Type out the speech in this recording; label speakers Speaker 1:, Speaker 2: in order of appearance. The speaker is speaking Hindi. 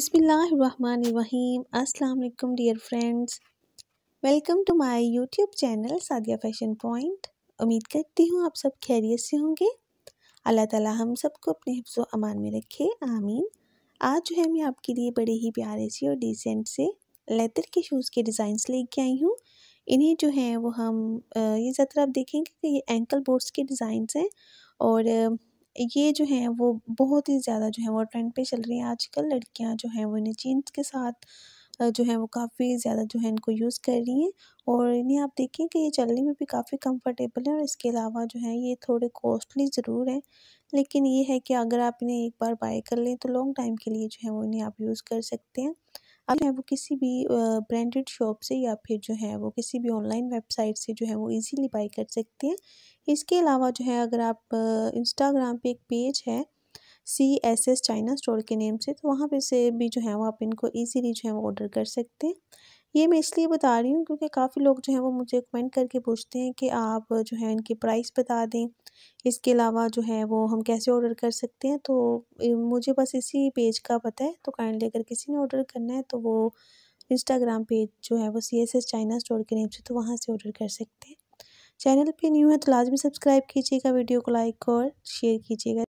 Speaker 1: अस्सलाम वालेकुम dear friends welcome to my YouTube channel Sadia fashion point उम्मीद करती हूँ आप सब खैरियत से होंगे अल्लाह ताला हम सबको अपने हिफ्ज़ अमान में रखे आमीन आज जो है मैं आपके लिए बड़े ही प्यारे से और डिसेंट से लेदर के शूज़ के डिज़ाइंस लेके आई हूँ इन्हें जो है वो हम ये ज़्यादातर आप देखेंगे कि ये एंकल बोर्ड्स के डिज़ाइंस हैं और ये जो हैं वो बहुत ही ज़्यादा जो है वो ट्रेंड पे चल रही हैं आजकल लड़कियां जो हैं वो इन्हें जीन्स के साथ जो है वो काफ़ी ज़्यादा जो है इनको यूज़ कर रही हैं और इन्हें आप देखें कि ये चलने में भी काफ़ी कंफर्टेबल है और इसके अलावा जो है ये थोड़े कॉस्टली ज़रूर हैं लेकिन ये है कि अगर आप इन्हें एक बार बाय कर लें तो लॉन्ग टाइम के लिए जो है वो इन्हें आप यूज़ कर सकते हैं आप जो है वो किसी भी ब्रांडेड शॉप से या फिर जो है वो किसी भी ऑनलाइन वेबसाइट से जो है वो इजीली बाई कर सकते हैं इसके अलावा जो है अगर आप इंस्टाग्राम पे एक पेज है C S S China store के नेम से तो वहाँ पे से भी जो है वो आप इनको इजीली जो है वो ऑर्डर कर सकते हैं ये मैं इसलिए बता रही हूँ क्योंकि काफ़ी लोग जो हैं वो मुझे कमेंट करके पूछते हैं कि आप जो है इनकी प्राइस बता दें इसके अलावा जो है वो हम कैसे ऑर्डर कर सकते हैं तो मुझे बस इसी पेज का पता है तो काइंडली अगर किसी ने ऑर्डर करना है तो वो इंस्टाग्राम पेज जो है वो C S S China store के नेम से तो वहाँ से ऑर्डर कर सकते हैं चैनल पे न्यू है तो लाजमी सब्सक्राइब कीजिएगा वीडियो को लाइक और शेयर कीजिएगा